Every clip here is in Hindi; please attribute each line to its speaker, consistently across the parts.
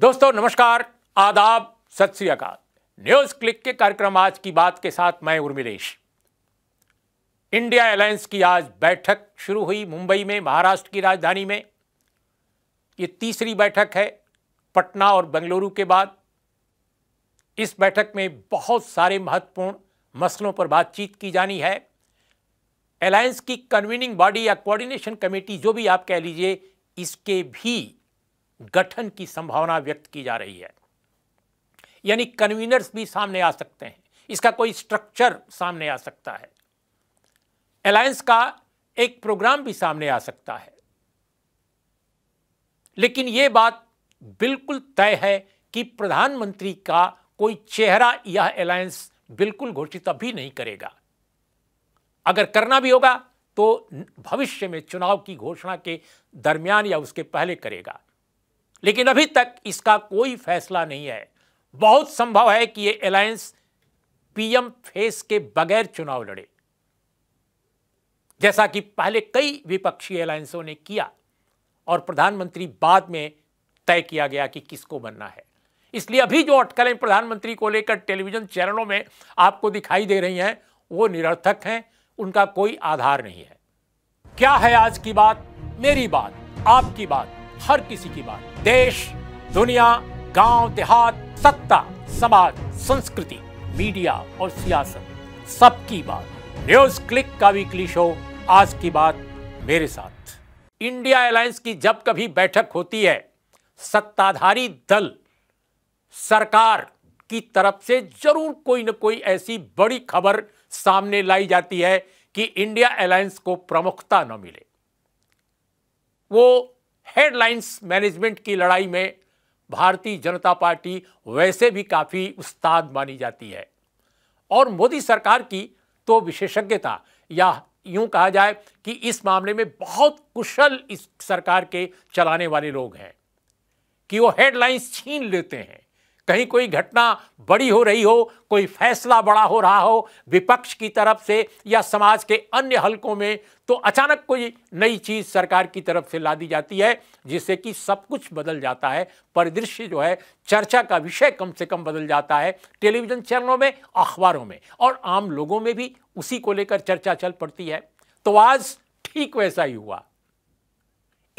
Speaker 1: दोस्तों नमस्कार आदाब सत श्रीकाल न्यूज क्लिक के कार्यक्रम आज की बात के साथ मैं उर्मिलेश इंडिया एलायंस की आज बैठक शुरू हुई मुंबई में महाराष्ट्र की राजधानी में ये तीसरी बैठक है पटना और बेंगलुरु के बाद इस बैठक में बहुत सारे महत्वपूर्ण मसलों पर बातचीत की जानी है एलायंस की कन्वीनिंग बॉडी या कोऑर्डिनेशन कमेटी जो भी आप कह लीजिए इसके भी गठन की संभावना व्यक्त की जा रही है यानी कन्वीनर्स भी सामने आ सकते हैं इसका कोई स्ट्रक्चर सामने आ सकता है अलायंस का एक प्रोग्राम भी सामने आ सकता है लेकिन यह बात बिल्कुल तय है कि प्रधानमंत्री का कोई चेहरा यह अलायंस बिल्कुल घोषित अभी नहीं करेगा अगर करना भी होगा तो भविष्य में चुनाव की घोषणा के दरमियान या उसके पहले करेगा लेकिन अभी तक इसका कोई फैसला नहीं है बहुत संभव है कि ये अलायंस पीएम फेस के बगैर चुनाव लड़े जैसा कि पहले कई विपक्षी अलायंसों ने किया और प्रधानमंत्री बाद में तय किया गया कि किसको बनना है इसलिए अभी जो अटकलें प्रधानमंत्री को लेकर टेलीविजन चैनलों में आपको दिखाई दे रही हैं वो निरर्थक हैं उनका कोई आधार नहीं है क्या है आज की बात मेरी बात आपकी बात हर किसी की बात देश दुनिया गांव देहात सत्ता समाज संस्कृति मीडिया और सियासत सबकी बात न्यूज क्लिक का वीकली शो आज की बात मेरे साथ इंडिया एलायंस की जब कभी बैठक होती है सत्ताधारी दल सरकार की तरफ से जरूर कोई ना कोई ऐसी बड़ी खबर सामने लाई जाती है कि इंडिया एलायंस को प्रमुखता न मिले वो हेडलाइंस मैनेजमेंट की लड़ाई में भारतीय जनता पार्टी वैसे भी काफ़ी उस्ताद मानी जाती है और मोदी सरकार की तो विशेषज्ञता या यूं कहा जाए कि इस मामले में बहुत कुशल इस सरकार के चलाने वाले लोग हैं कि वो हेडलाइंस छीन लेते हैं कहीं कोई घटना बड़ी हो रही हो कोई फैसला बड़ा हो रहा हो विपक्ष की तरफ से या समाज के अन्य हलकों में तो अचानक कोई नई चीज़ सरकार की तरफ से ला दी जाती है जिससे कि सब कुछ बदल जाता है परिदृश्य जो है चर्चा का विषय कम से कम बदल जाता है टेलीविज़न चैनलों में अखबारों में और आम लोगों में भी उसी को लेकर चर्चा चल पड़ती है तो आज ठीक वैसा ही हुआ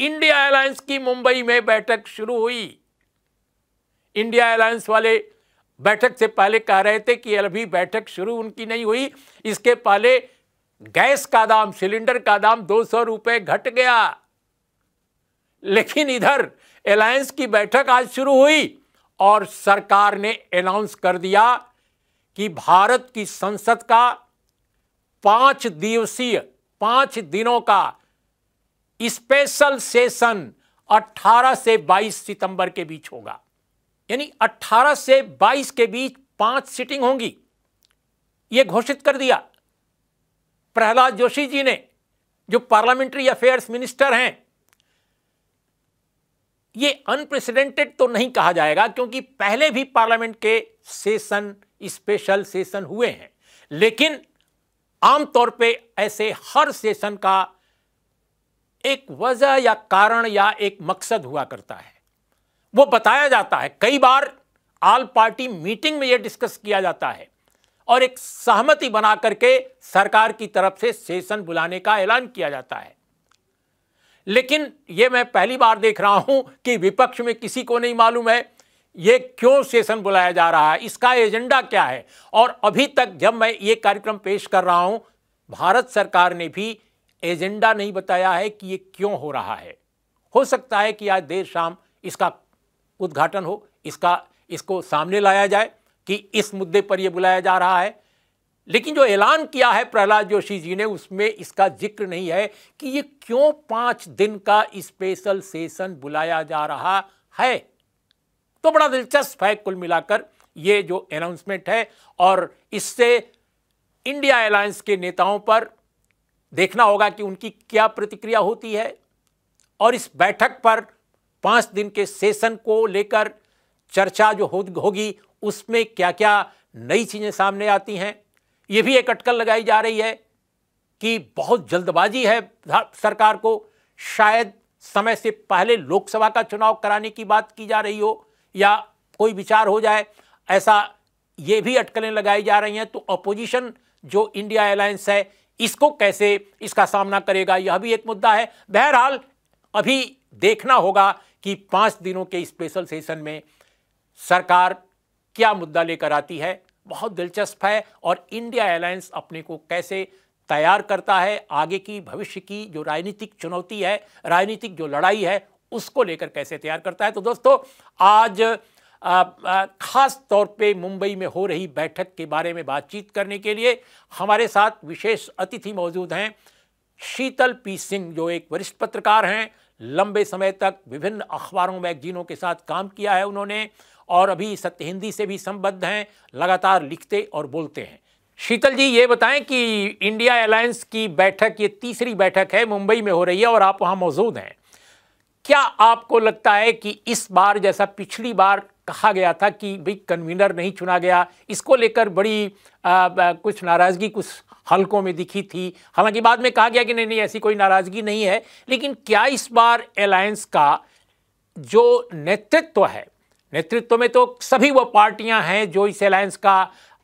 Speaker 1: इंडिया एयरलाइंस की मुंबई में बैठक शुरू हुई इंडिया अलायंस वाले बैठक से पहले कह रहे थे कि अभी बैठक शुरू उनकी नहीं हुई इसके पहले गैस का दाम सिलेंडर का दाम दो सौ घट गया लेकिन इधर अलायंस की बैठक आज शुरू हुई और सरकार ने अनाउंस कर दिया कि भारत की संसद का पांच दिवसीय पांच दिनों का स्पेशल सेशन 18 से 22 सितंबर के बीच होगा यानी 18 से 22 के बीच पांच सीटिंग होंगी ये घोषित कर दिया प्रहलाद जोशी जी ने जो पार्लियामेंट्री अफेयर्स मिनिस्टर हैं ये अनप्रेसिडेंटेड तो नहीं कहा जाएगा क्योंकि पहले भी पार्लियामेंट के सेशन स्पेशल सेशन हुए हैं लेकिन आमतौर पे ऐसे हर सेशन का एक वजह या कारण या एक मकसद हुआ करता है वो बताया जाता है कई बार आल पार्टी मीटिंग में यह डिस्कस किया जाता है और एक सहमति बना करके सरकार की तरफ से सेशन बुलाने का ऐलान किया जाता है लेकिन यह मैं पहली बार देख रहा हूं कि विपक्ष में किसी को नहीं मालूम है ये क्यों सेशन बुलाया जा रहा है इसका एजेंडा क्या है और अभी तक जब मैं ये कार्यक्रम पेश कर रहा हूं भारत सरकार ने भी एजेंडा नहीं बताया है कि ये क्यों हो रहा है हो सकता है कि आज देर शाम इसका उद्घाटन हो इसका इसको सामने लाया जाए कि इस मुद्दे पर यह बुलाया जा रहा है लेकिन जो ऐलान किया है प्रहलाद जोशी जी ने उसमें इसका जिक्र नहीं है कि ये क्यों पांच दिन का स्पेशल सेशन बुलाया जा रहा है तो बड़ा दिलचस्प है कुल मिलाकर ये जो अनाउंसमेंट है और इससे इंडिया एलायंस के नेताओं पर देखना होगा कि उनकी क्या प्रतिक्रिया होती है और इस बैठक पर पांच दिन के सेशन को लेकर चर्चा जो होगी उसमें क्या क्या नई चीज़ें सामने आती हैं यह भी एक अटकल लगाई जा रही है कि बहुत जल्दबाजी है सरकार को शायद समय से पहले लोकसभा का चुनाव कराने की बात की जा रही हो या कोई विचार हो जाए ऐसा ये भी अटकलें लगाई जा रही हैं तो अपोजिशन जो इंडिया अलायंस है इसको कैसे इसका सामना करेगा यह भी एक मुद्दा है बहरहाल अभी देखना होगा कि पांच दिनों के स्पेशल सेशन में सरकार क्या मुद्दा लेकर आती है बहुत दिलचस्प है और इंडिया एयरलाइंस अपने को कैसे तैयार करता है आगे की भविष्य की जो राजनीतिक चुनौती है राजनीतिक जो लड़ाई है उसको लेकर कैसे तैयार करता है तो दोस्तों आज खास तौर पे मुंबई में हो रही बैठक के बारे में बातचीत करने के लिए हमारे साथ विशेष अतिथि मौजूद हैं शीतल पी सिंह जो एक वरिष्ठ पत्रकार हैं लंबे समय तक विभिन्न अखबारों मैगजीनों के साथ काम किया है उन्होंने और अभी सत्य हिंदी से भी संबद्ध हैं लगातार लिखते और बोलते हैं शीतल जी ये बताएं कि इंडिया अलायंस की बैठक ये तीसरी बैठक है मुंबई में हो रही है और आप वहाँ मौजूद हैं क्या आपको लगता है कि इस बार जैसा पिछली बार कहा गया था कि भाई कन्वीनर नहीं चुना गया इसको लेकर बड़ी आ, आ, कुछ नाराज़गी कुछ हलकों में दिखी थी हालांकि बाद में कहा गया कि नहीं नहीं ऐसी कोई नाराजगी नहीं है लेकिन क्या इस बार अलायंस का जो नेतृत्व है नेतृत्व में तो सभी वो पार्टियां हैं जो इस अलायंस का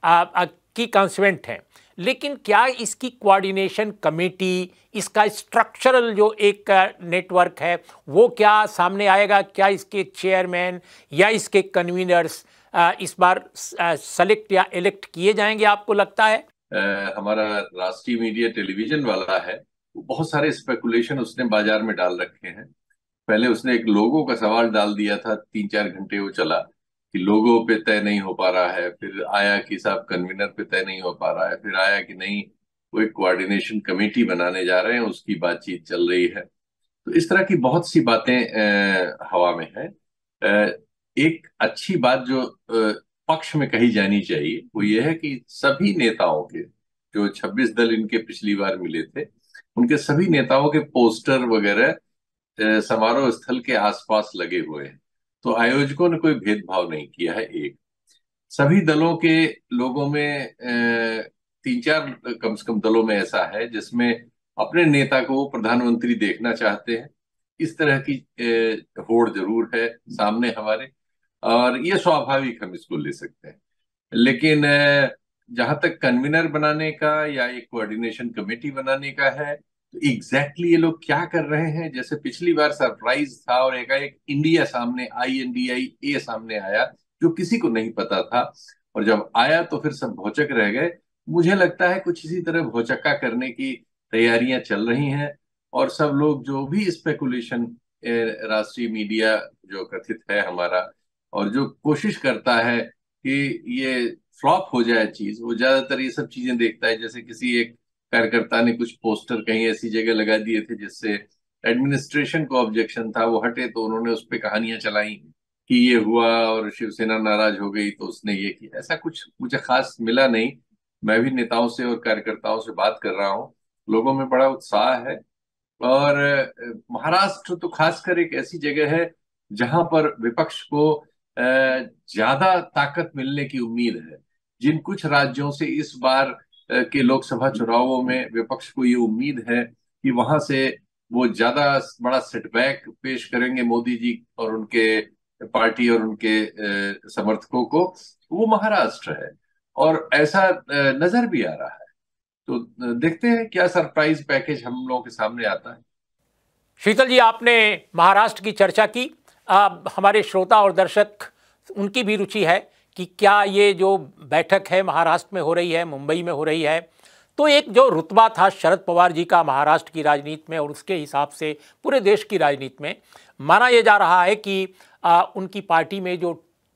Speaker 1: आ, आ, की कॉन्स्वेंट हैं लेकिन क्या इसकी कोऑर्डिनेशन कमेटी इसका स्ट्रक्चरल जो एक नेटवर्क है वो क्या सामने आएगा क्या इसके चेयरमैन या इसके कन्वीनर्स इस बार सेलेक्ट या इलेक्ट किए जाएंगे आपको लगता है
Speaker 2: हमारा राष्ट्रीय मीडिया टेलीविजन वाला है बहुत सारे स्पेकुलेशन उसने बाजार में डाल रखे हैं पहले उसने एक लोगों का सवाल डाल दिया था तीन चार घंटे वो चला कि लोगों पे तय नहीं हो पा रहा है फिर आया कि साहब कन्वीनर पे तय नहीं हो पा रहा है फिर आया कि नहीं वो एक कोऑर्डिनेशन कमेटी बनाने जा रहे हैं उसकी बातचीत चल रही है तो इस तरह की बहुत सी बातें हवा में है एक अच्छी बात जो पक्ष में कही जानी चाहिए वो ये है कि सभी नेताओं के जो 26 दल इनके पिछली बार मिले थे उनके सभी नेताओं के पोस्टर वगैरह समारोह स्थल के आसपास लगे हुए हैं तो आयोजकों ने कोई भेदभाव नहीं किया है एक सभी दलों के लोगों में तीन चार कम से कम दलों में ऐसा है जिसमें अपने नेता को प्रधानमंत्री देखना चाहते हैं इस तरह की होड़ जरूर है सामने हमारे और ये स्वाभाविक हम इसको ले सकते हैं लेकिन जहां तक कन्वीनर बनाने का या एक कोऑर्डिनेशन कमेटी बनाने का है तो एग्जैक्टली ये लोग क्या कर रहे हैं जैसे पिछली बार सरप्राइज था और एक इंडिया सामने आई एन डी आई ए सामने आया जो किसी को नहीं पता था और जब आया तो फिर सब भौचक रह गए मुझे लगता है कुछ इसी तरह भौचक्का करने की तैयारियां चल रही हैं और सब लोग जो भी स्पेकुलेशन राष्ट्रीय मीडिया जो कथित है हमारा और जो कोशिश करता है कि ये फ्लॉप हो जाए चीज वो ज्यादातर ये सब चीजें देखता है जैसे किसी एक कार्यकर्ता ने कुछ पोस्टर कहीं ऐसी जगह लगा दिए थे जिससे एडमिनिस्ट्रेशन को ऑब्जेक्शन था वो हटे तो उन्होंने उस पर कहानियां चलाई कि ये हुआ और शिवसेना नाराज हो गई तो उसने ये किया ऐसा कुछ मुझे खास मिला नहीं मैं भी नेताओं से और कार्यकर्ताओं से बात कर रहा हूँ लोगों में बड़ा उत्साह है और महाराष्ट्र तो खासकर एक ऐसी जगह है जहां पर विपक्ष को ज्यादा ताकत मिलने की उम्मीद है जिन कुछ राज्यों से इस बार के लोकसभा चुनावों में विपक्ष को ये उम्मीद है कि वहां से वो ज्यादा बड़ा सेटबैक पेश करेंगे मोदी जी और उनके पार्टी और उनके समर्थकों को वो महाराष्ट्र है और ऐसा नजर भी
Speaker 1: आ रहा है तो देखते हैं क्या सरप्राइज पैकेज हम लोगों के सामने आता है शीतल जी आपने महाराष्ट्र की चर्चा की आप हमारे श्रोता और दर्शक उनकी भी रुचि है कि क्या ये जो बैठक है महाराष्ट्र में हो रही है मुंबई में हो रही है तो एक जो रुतबा था शरद पवार जी का महाराष्ट्र की राजनीति में और उसके हिसाब से पूरे देश की राजनीति में माना यह जा रहा है कि आ, उनकी पार्टी में जो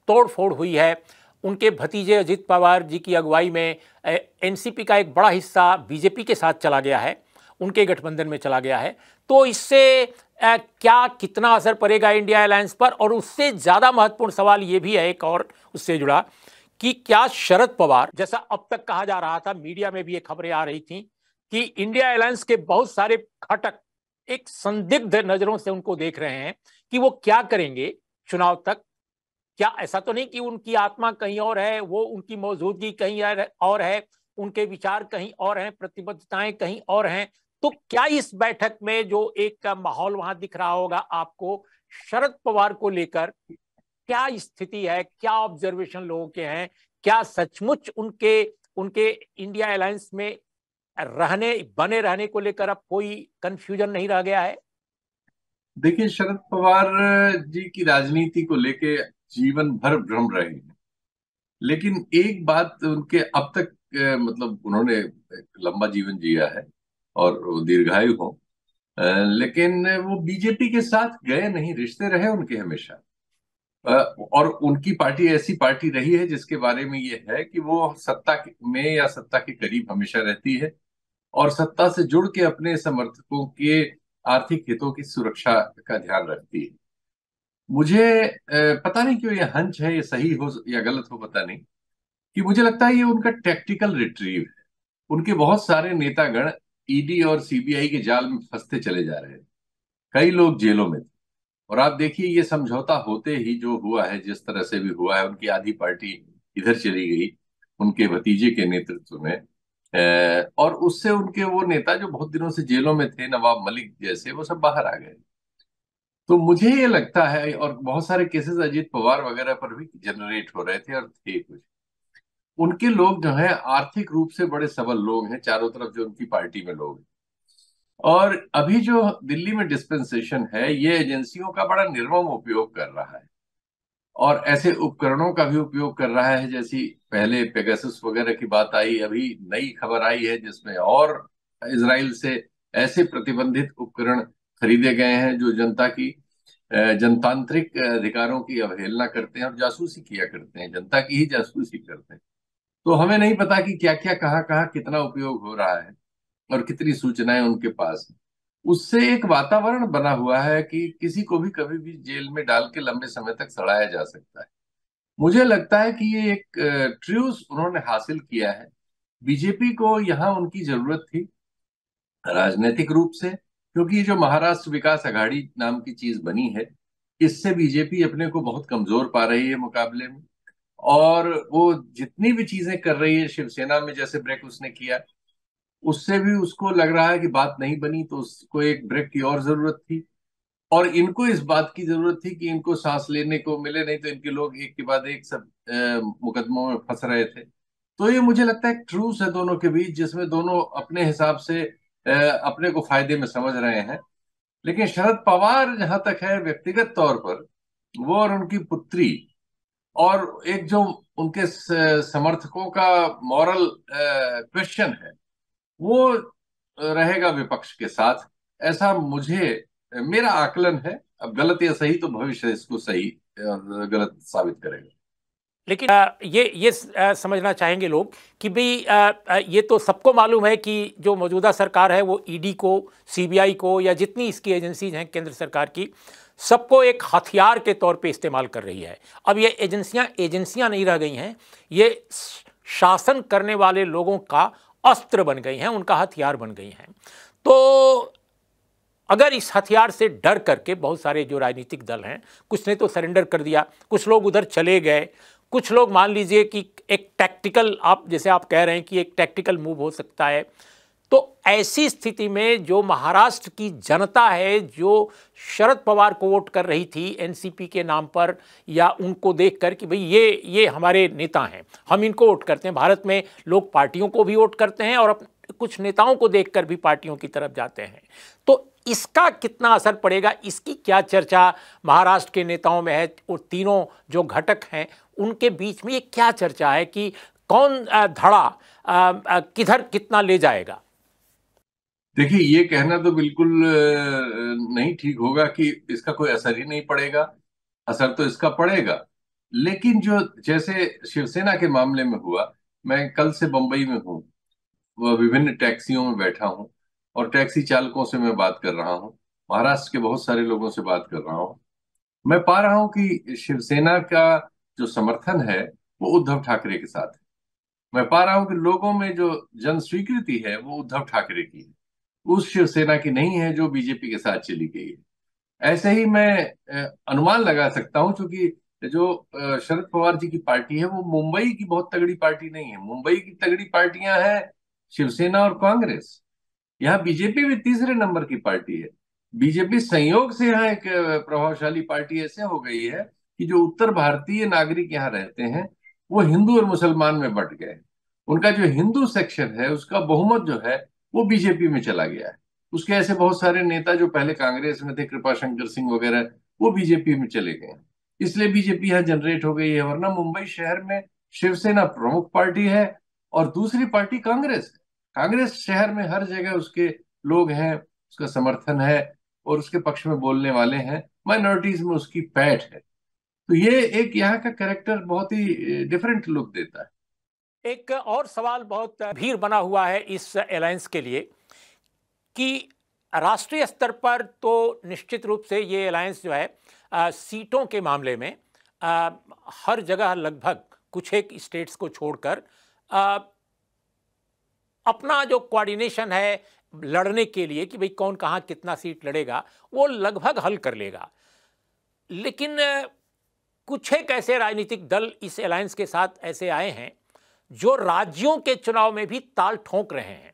Speaker 1: तोड़ फोड़ हुई है उनके भतीजे अजित पवार जी की अगुवाई में एनसीपी का एक बड़ा हिस्सा बीजेपी के साथ चला गया है उनके गठबंधन में चला गया है तो इससे क्या कितना असर पड़ेगा इंडिया अलायंस पर और उससे ज़्यादा महत्वपूर्ण सवाल यह भी है एक और उससे जुड़ा कि क्या शरद पवार जैसा अब तक कहा जा रहा था मीडिया में भी ये खबरें आ रही थी कि इंडिया अलायंस के बहुत सारे घटक एक संदिग्ध नजरों से उनको देख रहे हैं कि वो क्या करेंगे चुनाव तक क्या ऐसा तो नहीं कि उनकी आत्मा कहीं और है वो उनकी मौजूदगी कहीं और है उनके विचार कहीं और हैं प्रतिबद्धताएं कहीं और हैं तो क्या इस बैठक में जो एक माहौल वहां दिख रहा होगा आपको शरद पवार को लेकर क्या स्थिति है क्या ऑब्जर्वेशन लोगों के हैं क्या सचमुच उनके उनके इंडिया अलायंस में रहने बने रहने को लेकर अब कोई कंफ्यूजन नहीं रह गया है
Speaker 2: देखिए शरद पवार जी की राजनीति को लेके जीवन भर भ्रम रहे हैं लेकिन एक बात उनके अब तक मतलब उन्होंने लंबा जीवन जिया है और दीर्घायु हो लेकिन वो बीजेपी के साथ गए नहीं रिश्ते रहे उनके हमेशा और उनकी पार्टी ऐसी पार्टी रही है जिसके बारे में ये है कि वो सत्ता में या सत्ता के करीब हमेशा रहती है और सत्ता से जुड़ के अपने समर्थकों के आर्थिक हितों की सुरक्षा का ध्यान रखती है मुझे पता नहीं क्यों ये हंच है ये सही हो या गलत हो पता नहीं कि मुझे लगता है ये उनका टैक्टिकल रिट्रीव है उनके बहुत सारे नेतागण ईडी और सीबीआई के जाल में फंसते चले जा रहे थे कई लोग जेलों में थे और आप देखिए ये समझौता होते ही जो हुआ है जिस तरह से भी हुआ है उनकी आधी पार्टी इधर चली गई उनके भतीजे के नेतृत्व में और उससे उनके वो नेता जो बहुत दिनों से जेलों में थे नवाब मलिक जैसे वो सब बाहर आ गए तो मुझे ये लगता है और बहुत सारे केसेस अजीत पवार वगैरह पर भी जनरेट हो रहे थे और थे कुछ उनके लोग जो है आर्थिक रूप से बड़े सबल लोग हैं चारों तरफ जो उनकी पार्टी में लोग हैं और अभी जो दिल्ली में डिस्पेंसेशन है ये एजेंसियों का बड़ा निर्मम उपयोग कर रहा है और ऐसे उपकरणों का भी उपयोग कर रहा है जैसी पहले पेगासस वगैरह की बात आई अभी नई खबर आई है जिसमें और इसराइल से ऐसे प्रतिबंधित उपकरण खरीदे गए हैं जो जनता की जनतांत्रिक अधिकारों की अवहेलना करते हैं और जासूसी किया करते हैं जनता की ही जासूसी करते हैं तो हमें नहीं पता कि क्या क्या कहाँ कहाँ कितना उपयोग हो रहा है और कितनी सूचनाएं उनके पास है उससे एक वातावरण बना हुआ है कि किसी को भी कभी भी जेल में डाल के लंबे समय तक सड़ाया जा सकता है मुझे लगता है कि ये एक ट्रूस उन्होंने हासिल किया है बीजेपी को यहाँ उनकी जरूरत थी राजनीतिक रूप से क्योंकि ये जो महाराष्ट्र विकास अघाड़ी नाम की चीज बनी है इससे बीजेपी अपने को बहुत कमजोर पा रही है मुकाबले में और वो जितनी भी चीजें कर रही है शिवसेना में जैसे ब्रेक उसने किया उससे भी उसको लग रहा है कि बात नहीं बनी तो उसको एक ब्रेक की और जरूरत थी और इनको इस बात की जरूरत थी कि इनको सांस लेने को मिले नहीं तो इनके लोग एक के बाद एक सब मुकदमों में फंस रहे थे तो ये मुझे लगता है ट्रूस है दोनों के बीच जिसमें दोनों अपने हिसाब से अपने को फायदे में समझ रहे हैं लेकिन शरद पवार जहां तक है व्यक्तिगत तौर पर वो और उनकी पुत्री और एक जो उनके समर्थकों का मॉरल क्वेश्चन है वो रहेगा विपक्ष के साथ ऐसा मुझे मेरा आकलन है अब गलत या सही तो भविष्य इसको सही गलत साबित
Speaker 1: करेगा लेकिन ये ये समझना चाहेंगे लोग कि भाई ये तो सबको मालूम है कि जो मौजूदा सरकार है वो ईडी e को सीबीआई को या जितनी इसकी एजेंसीज हैं केंद्र सरकार की सबको एक हथियार के तौर पे इस्तेमाल कर रही है अब ये एजेंसियां एजेंसियां नहीं रह गई हैं ये शासन करने वाले लोगों का अस्त्र बन गई हैं उनका हथियार बन गई हैं तो अगर इस हथियार से डर करके बहुत सारे जो राजनीतिक दल हैं कुछ ने तो सरेंडर कर दिया कुछ लोग उधर चले गए कुछ लोग मान लीजिए कि एक टैक्टिकल आप जैसे आप कह रहे हैं कि एक टैक्टिकल मूव हो सकता है तो ऐसी स्थिति में जो महाराष्ट्र की जनता है जो शरद पवार को वोट कर रही थी एनसीपी के नाम पर या उनको देख कर कि भाई ये ये हमारे नेता हैं हम इनको वोट करते हैं भारत में लोग पार्टियों को भी वोट करते हैं और कुछ नेताओं को देखकर भी पार्टियों की तरफ जाते हैं तो इसका कितना असर पड़ेगा इसकी क्या चर्चा महाराष्ट्र के नेताओं में है और तीनों जो घटक हैं उनके बीच में ये क्या चर्चा है कि कौन धड़ा किधर कितना ले जाएगा
Speaker 2: देखिए ये कहना तो बिल्कुल नहीं ठीक होगा कि इसका कोई असर ही नहीं पड़ेगा असर तो इसका पड़ेगा लेकिन जो जैसे शिवसेना के मामले में हुआ मैं कल से बंबई में हूँ विभिन्न टैक्सियों में बैठा हूँ और टैक्सी चालकों से मैं बात कर रहा हूँ महाराष्ट्र के बहुत सारे लोगों से बात कर रहा हूँ मैं पा रहा हूँ कि शिवसेना का जो समर्थन है वो उद्धव ठाकरे के साथ है मैं पा रहा हूँ कि लोगों में जो जन स्वीकृति है वो उद्धव ठाकरे की है उस शिवसेना की नहीं है जो बीजेपी के साथ चली गई है ऐसे ही मैं अनुमान लगा सकता हूं क्योंकि जो शरद पवार जी की पार्टी है वो मुंबई की बहुत तगड़ी पार्टी नहीं है मुंबई की तगड़ी पार्टियां हैं शिवसेना और कांग्रेस यहाँ बीजेपी भी तीसरे नंबर की पार्टी है बीजेपी संयोग से यहाँ एक प्रभावशाली पार्टी ऐसे हो गई है कि जो उत्तर भारतीय नागरिक यहाँ रहते हैं वो हिंदू और मुसलमान में बट गए उनका जो हिंदू सेक्शन है उसका बहुमत जो है वो बीजेपी में चला गया है उसके ऐसे बहुत सारे नेता जो पहले कांग्रेस में थे कृपा शंकर सिंह वगैरह वो बीजेपी में चले गए इसलिए बीजेपी यहाँ जनरेट हो गई है वरना मुंबई शहर में शिवसेना प्रमुख पार्टी है और दूसरी पार्टी कांग्रेस है कांग्रेस शहर में हर जगह उसके लोग हैं उसका समर्थन है और उसके पक्ष में बोलने वाले हैं माइनॉरिटीज में उसकी पैठ है तो ये एक यहाँ का कैरेक्टर बहुत ही डिफरेंट लुक देता है
Speaker 1: एक और सवाल बहुत भीड़ बना हुआ है इस अलायंस के लिए कि राष्ट्रीय स्तर पर तो निश्चित रूप से ये अलायंस जो है आ, सीटों के मामले में आ, हर जगह लगभग कुछ एक स्टेट्स को छोड़कर अपना जो कोऑर्डिनेशन है लड़ने के लिए कि भाई कौन कहाँ कितना सीट लड़ेगा वो लगभग हल कर लेगा लेकिन कुछ एक ऐसे राजनीतिक दल इस अलायंस के साथ ऐसे आए हैं जो राज्यों के चुनाव में भी ताल ठोंक रहे हैं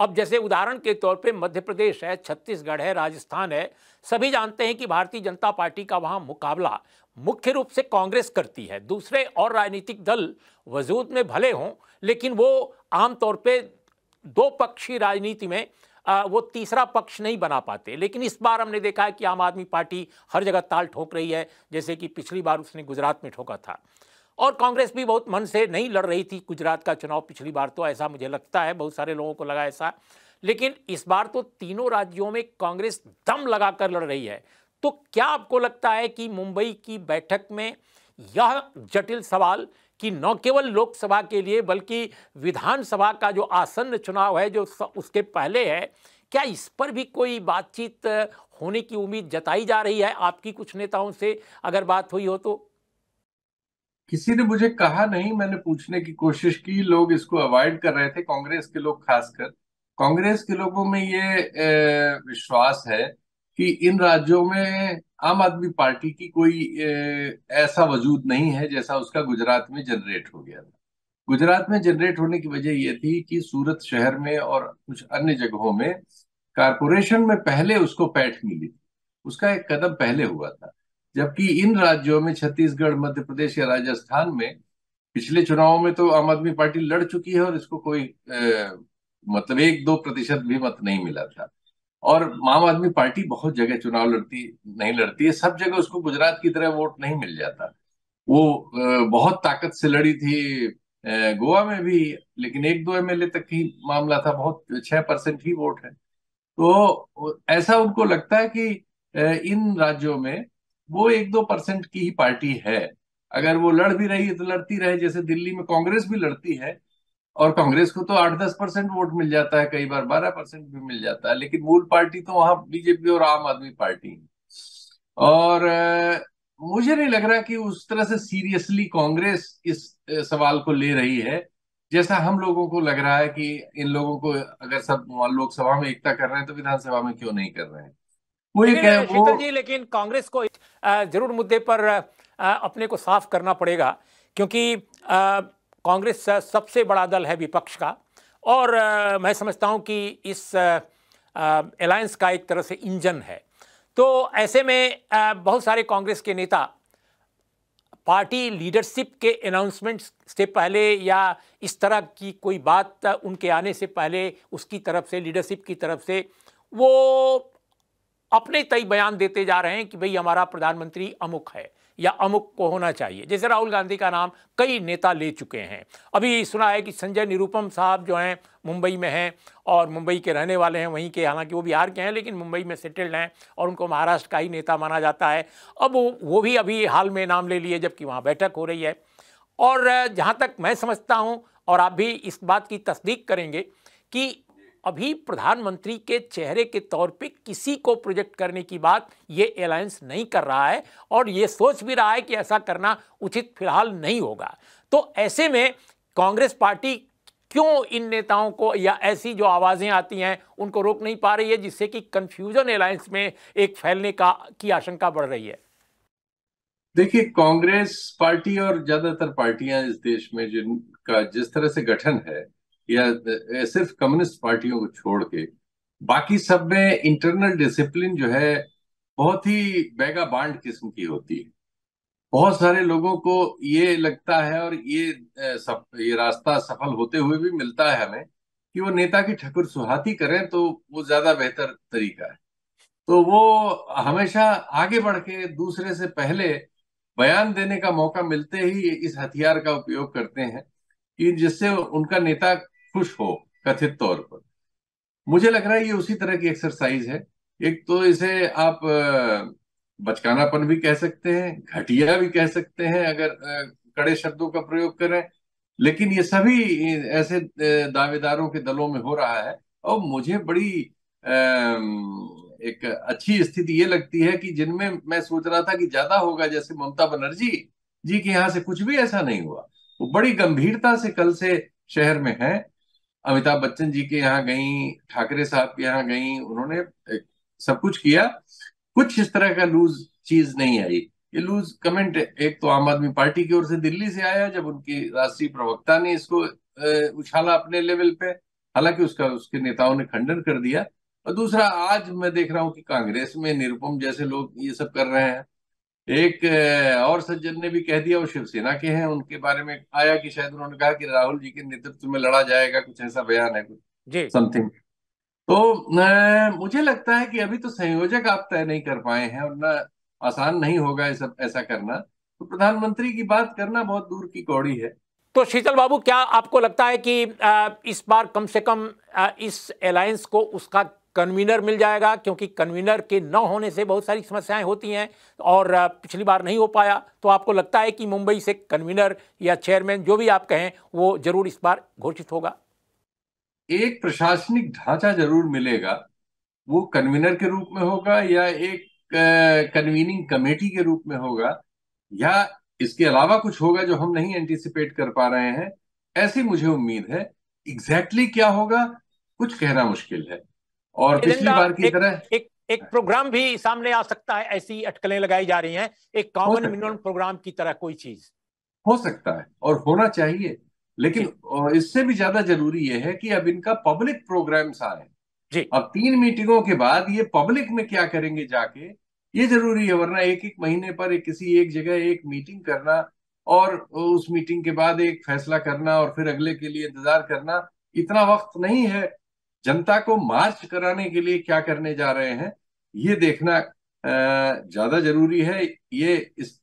Speaker 1: अब जैसे उदाहरण के तौर पे मध्य प्रदेश है छत्तीसगढ़ है राजस्थान है सभी जानते हैं कि भारतीय जनता पार्टी का वहाँ मुकाबला मुख्य रूप से कांग्रेस करती है दूसरे और राजनीतिक दल वजूद में भले हों लेकिन वो आमतौर पर दो पक्षी राजनीति में आ, वो तीसरा पक्ष नहीं बना पाते लेकिन इस बार हमने देखा है कि आम आदमी पार्टी हर जगह ताल ठोक रही है जैसे कि पिछली बार उसने गुजरात में ठोका था और कांग्रेस भी बहुत मन से नहीं लड़ रही थी गुजरात का चुनाव पिछली बार तो ऐसा मुझे लगता है बहुत सारे लोगों को लगा ऐसा लेकिन इस बार तो तीनों राज्यों में कांग्रेस दम लगाकर लड़ रही है तो क्या आपको लगता है कि मुंबई की बैठक में यह जटिल सवाल कि न केवल लोकसभा के लिए बल्कि विधानसभा का जो आसन्न चुनाव है जो उसके पहले है क्या इस पर भी कोई बातचीत होने की उम्मीद जताई जा रही है आपकी कुछ नेताओं से अगर बात हुई हो तो
Speaker 2: किसी ने मुझे कहा नहीं मैंने पूछने की कोशिश की लोग इसको अवॉइड कर रहे थे कांग्रेस के लोग खासकर कांग्रेस के लोगों में ये विश्वास है कि इन राज्यों में आम आदमी पार्टी की कोई ऐसा वजूद नहीं है जैसा उसका गुजरात में जनरेट हो गया था गुजरात में जनरेट होने की वजह यह थी कि सूरत शहर में और कुछ अन्य जगहों में कारपोरेशन में पहले उसको पैठ मिली उसका एक कदम पहले हुआ था जबकि इन राज्यों में छत्तीसगढ़ मध्य प्रदेश या राजस्थान में पिछले चुनावों में तो आम आदमी पार्टी लड़ चुकी है और इसको कोई मतलब एक दो प्रतिशत भी मत नहीं मिला था और आम आदमी पार्टी बहुत जगह चुनाव लड़ती नहीं लड़ती है सब जगह उसको गुजरात की तरह वोट नहीं मिल जाता वो बहुत ताकत से लड़ी थी गोवा में भी लेकिन एक दो एमएलए तक ही मामला था बहुत छह परसेंट ही वोट है तो ऐसा उनको लगता है कि इन राज्यों में वो एक दो परसेंट की ही पार्टी है अगर वो लड़ भी रही है तो लड़ती रहे जैसे दिल्ली में कांग्रेस भी लड़ती है और कांग्रेस को तो आठ दस परसेंट वोट मिल जाता है कई बार बारह परसेंट भी मिल जाता है लेकिन मूल पार्टी तो वहां बीजेपी और आम आदमी पार्टी और मुझे नहीं लग रहा कि उस तरह से सीरियसली कांग्रेस इस सवाल को ले रही है जैसा हम लोगों को लग रहा है कि इन लोगों को अगर सब लोकसभा में एकता कर रहे हैं तो विधानसभा में क्यों नहीं कर रहे हैं
Speaker 1: वो लेकिन कांग्रेस को ज़रूर मुद्दे पर अपने को साफ करना पड़ेगा क्योंकि कांग्रेस सबसे बड़ा दल है विपक्ष का और मैं समझता हूँ कि इस अलायंस का एक तरह से इंजन है तो ऐसे में बहुत सारे कांग्रेस के नेता पार्टी लीडरशिप के अनाउंसमेंट्स से पहले या इस तरह की कोई बात उनके आने से पहले उसकी तरफ से लीडरशिप की तरफ से वो अपने तय बयान देते जा रहे हैं कि भाई हमारा प्रधानमंत्री अमुक है या अमुक को होना चाहिए जैसे राहुल गांधी का नाम कई नेता ले चुके हैं अभी सुना है कि संजय निरुपम साहब जो हैं मुंबई में हैं और मुंबई के रहने वाले हैं वहीं के हालांकि वो बिहार के हैं लेकिन मुंबई में सेटल्ड हैं और उनको महाराष्ट्र का ही नेता माना जाता है अब वो वो भी अभी हाल में नाम ले लिए जबकि वहाँ बैठक हो रही है और जहाँ तक मैं समझता हूँ और आप भी इस बात की तस्दीक करेंगे कि अभी प्रधानमंत्री के चेहरे के तौर पे किसी को प्रोजेक्ट करने की बात ये अलायंस नहीं कर रहा है और ये सोच भी रहा है कि ऐसा करना उचित फिलहाल नहीं होगा तो ऐसे में कांग्रेस पार्टी क्यों इन नेताओं को या ऐसी जो आवाज़ें आती हैं उनको रोक नहीं पा रही है जिससे कि कन्फ्यूजन अलायंस में एक फैलने का की आशंका बढ़ रही है
Speaker 2: देखिए कांग्रेस पार्टी और ज्यादातर पार्टियां इस देश में जिनका जिस तरह से गठन है या सिर्फ कम्युनिस्ट पार्टियों को छोड़ के बाकी सब में इंटरनल डिसिप्लिन जो है बहुत ही बैगा बांड किस्म की होती है बहुत सारे लोगों को ये लगता है और ये सब ये रास्ता सफल होते हुए भी मिलता है हमें कि वो नेता की ठकुर सुहाती करें तो वो ज्यादा बेहतर तरीका है तो वो हमेशा आगे बढ़ के दूसरे से पहले बयान देने का मौका मिलते ही इस हथियार का उपयोग करते हैं कि जिससे उनका नेता खुश हो कथित तौर पर मुझे लग रहा है ये उसी तरह की एक्सरसाइज है एक तो इसे आप बचकानापन भी कह सकते हैं घटिया भी कह सकते हैं अगर कड़े शब्दों का प्रयोग करें लेकिन ये सभी ऐसे दावेदारों के दलों में हो रहा है और मुझे बड़ी एक अच्छी स्थिति ये लगती है कि जिनमें मैं सोच रहा था कि ज्यादा होगा जैसे ममता बनर्जी जी के यहाँ से कुछ भी ऐसा नहीं हुआ वो बड़ी गंभीरता से कल से शहर में है अमिताभ बच्चन जी के यहाँ गई ठाकरे साहब के यहाँ गई उन्होंने सब कुछ किया कुछ इस तरह का लूज चीज नहीं आई ये लूज कमेंट एक तो आम आदमी पार्टी की ओर से दिल्ली से आया जब उनकी राष्ट्रीय प्रवक्ता ने इसको उछाला अपने लेवल पे हालांकि उसका उसके नेताओं ने खंडन कर दिया और दूसरा आज मैं देख रहा हूं कि कांग्रेस में निरुपम जैसे लोग ये सब कर रहे हैं एक और सज्जन ने भी कह दिया वो शिवसेना के हैं उनके बारे में आया कि शायद उन्होंने कहा कि राहुल जी के नेतृत्व में लड़ा जाएगा कुछ ऐसा बयान है कुछ समथिंग तो मुझे लगता है कि अभी तो संयोजक आप तय नहीं कर पाए हैं और ना आसान नहीं होगा ऐसा ऐसा करना तो प्रधानमंत्री की बात करना बहुत दूर की कौड़ी है
Speaker 1: तो शीतल बाबू क्या आपको लगता है कि इस बार कम से कम इस अलायंस को उसका कन्वीनर मिल जाएगा क्योंकि कन्वीनर के न होने से बहुत सारी समस्याएं होती हैं और पिछली बार नहीं हो पाया तो आपको लगता है कि मुंबई से कन्वीनर या चेयरमैन जो भी आप कहें वो जरूर इस बार घोषित होगा
Speaker 2: एक प्रशासनिक ढांचा जरूर मिलेगा वो कन्वीनर के रूप
Speaker 1: में होगा या एक
Speaker 2: कन्वीनिंग कमेटी के रूप में होगा या इसके अलावा कुछ होगा जो हम नहीं एंटिसिपेट कर पा रहे हैं ऐसी मुझे उम्मीद है एग्जैक्टली exactly क्या होगा
Speaker 1: कुछ कहना मुश्किल
Speaker 2: है और पिछली बार की
Speaker 1: तरह एक एक प्रोग्राम भी सामने आ सकता है ऐसी अटकलें लगाई जा रही हैं एक कॉमन मिनिमम प्रोग्राम की तरह कोई चीज
Speaker 2: हो सकता है और होना चाहिए लेकिन इससे भी ज्यादा जरूरी यह है कि अब इनका पब्लिक प्रोग्राम आए जी अब तीन मीटिंगों के बाद ये पब्लिक में क्या करेंगे जाके ये जरूरी है वरना एक एक महीने पर एक किसी एक जगह एक मीटिंग करना और उस मीटिंग के बाद एक फैसला करना और फिर अगले के लिए इंतजार करना इतना वक्त नहीं है जनता को मार्च कराने के लिए क्या करने जा रहे हैं ये देखना ज्यादा जरूरी है ये इस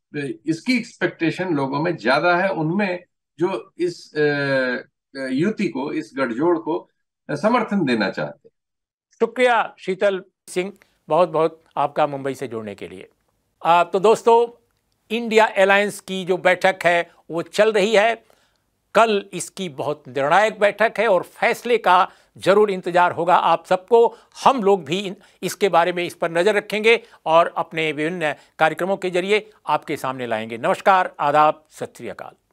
Speaker 2: इसकी एक्सपेक्टेशन लोगों में ज्यादा है उनमें जो इस युति को इस गठजोड़ को
Speaker 1: समर्थन देना चाहते हैं शुक्रिया शीतल सिंह बहुत बहुत आपका मुंबई से जुड़ने के लिए आ, तो दोस्तों इंडिया एलायंस की जो बैठक है वो चल रही है कल इसकी बहुत निर्णायक बैठक है और फैसले का जरूर इंतजार होगा आप सबको हम लोग भी इसके बारे में इस पर नज़र रखेंगे और अपने विभिन्न कार्यक्रमों के जरिए आपके सामने लाएंगे नमस्कार आदाब सत श्रीकाल